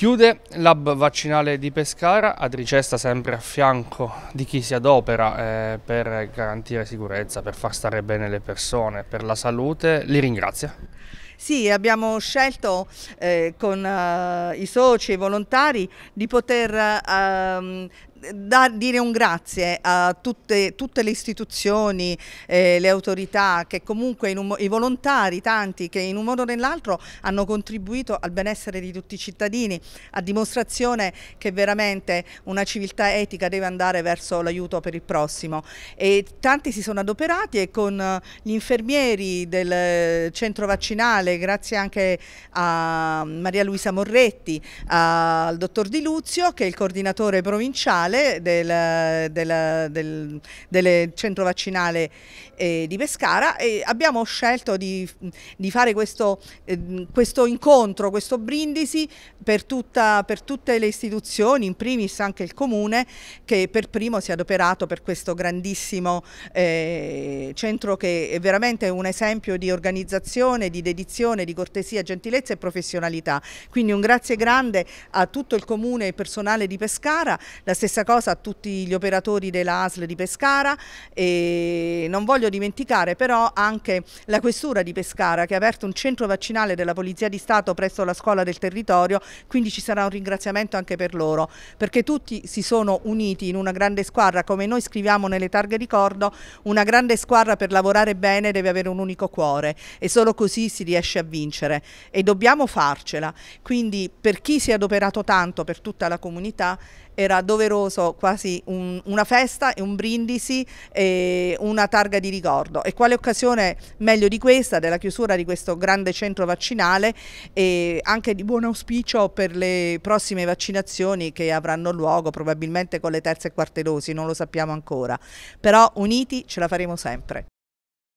Chiude l'hub vaccinale di Pescara, a Adricesta sempre a fianco di chi si adopera eh, per garantire sicurezza, per far stare bene le persone, per la salute, li ringrazia. Sì, abbiamo scelto eh, con eh, i soci e i volontari di poter eh, da dire un grazie a tutte, tutte le istituzioni, eh, le autorità, che comunque un, i volontari, tanti che in un modo o nell'altro hanno contribuito al benessere di tutti i cittadini, a dimostrazione che veramente una civiltà etica deve andare verso l'aiuto per il prossimo. E tanti si sono adoperati e con gli infermieri del centro vaccinale, grazie anche a Maria Luisa Morretti, al dottor Di Luzio, che è il coordinatore provinciale, vaccinale del, del, del, del centro vaccinale eh, di Pescara e abbiamo scelto di, di fare questo, eh, questo, incontro, questo brindisi per, tutta, per tutte le istituzioni, in primis anche il comune che per primo si è adoperato per questo grandissimo eh, centro che è veramente un esempio di organizzazione, di dedizione, di cortesia, gentilezza e professionalità. Quindi un grazie grande a tutto il comune e personale di Pescara, la stessa stessa cosa a tutti gli operatori della ASL di Pescara e non voglio dimenticare però anche la questura di Pescara che ha aperto un centro vaccinale della Polizia di Stato presso la scuola del territorio, quindi ci sarà un ringraziamento anche per loro, perché tutti si sono uniti in una grande squadra, come noi scriviamo nelle targhe ricordo, una grande squadra per lavorare bene deve avere un unico cuore e solo così si riesce a vincere e dobbiamo farcela. Quindi per chi si è adoperato tanto per tutta la comunità era doveroso meraviglioso, quasi un, una festa e un brindisi e una targa di ricordo. E quale occasione meglio di questa, della chiusura di questo grande centro vaccinale e anche di buon auspicio per le prossime vaccinazioni che avranno luogo probabilmente con le terze e quarte dosi, non lo sappiamo ancora. Però uniti ce la faremo sempre.